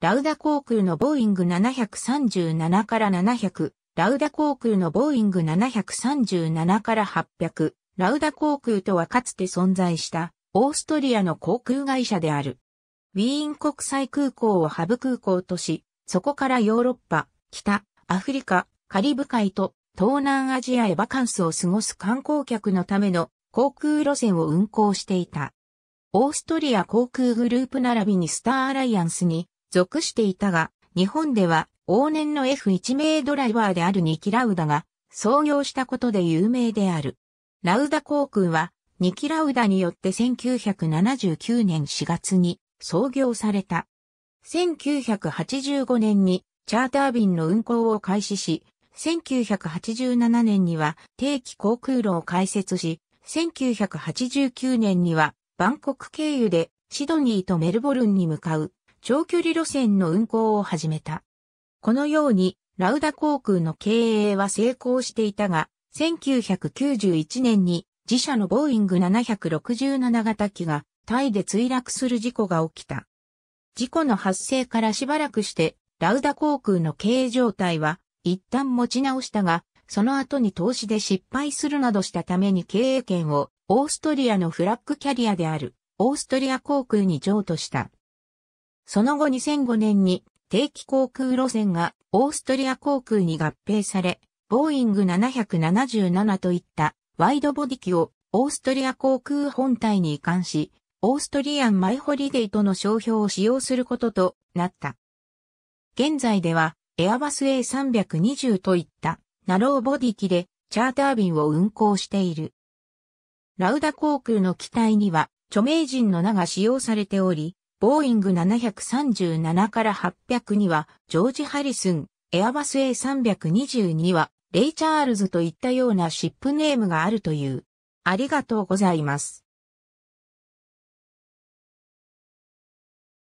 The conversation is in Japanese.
ラウダ航空のボーイング737から700、ラウダ航空のボーイング737から800、ラウダ航空とはかつて存在したオーストリアの航空会社である。ウィーン国際空港をハブ空港とし、そこからヨーロッパ、北、アフリカ、カリブ海と東南アジアへバカンスを過ごす観光客のための航空路線を運航していた。オーストリア航空グループ並びにスターアライアンスに属していたが、日本では往年の F1 名ドライバーであるニキ・ラウダが創業したことで有名である。ラウダ航空はニキ・ラウダによって1979年4月に創業された。1985年にチャーター便の運航を開始し、1987年には定期航空路を開設し、1989年にはバンコク経由でシドニーとメルボルンに向かう長距離路線の運行を始めた。このように、ラウダ航空の経営は成功していたが、1991年に自社のボーイング767型機がタイで墜落する事故が起きた。事故の発生からしばらくして、ラウダ航空の経営状態は一旦持ち直したが、その後に投資で失敗するなどしたために経営権をオーストリアのフラッグキャリアであるオーストリア航空に譲渡した。その後2005年に定期航空路線がオーストリア航空に合併され、ボーイング777といったワイドボディ機をオーストリア航空本体に移管し、オーストリアンマイホリデイとの商標を使用することとなった。現在では、エアバス A320 といったナローボディ機でチャーター便を運航している。ラウダ航空の機体には著名人の名が使用されており、ボーイング737から800には、ジョージ・ハリスン、エアバス a 3 2 2は、レイチャールズといったようなシップネームがあるという。ありがとうございます。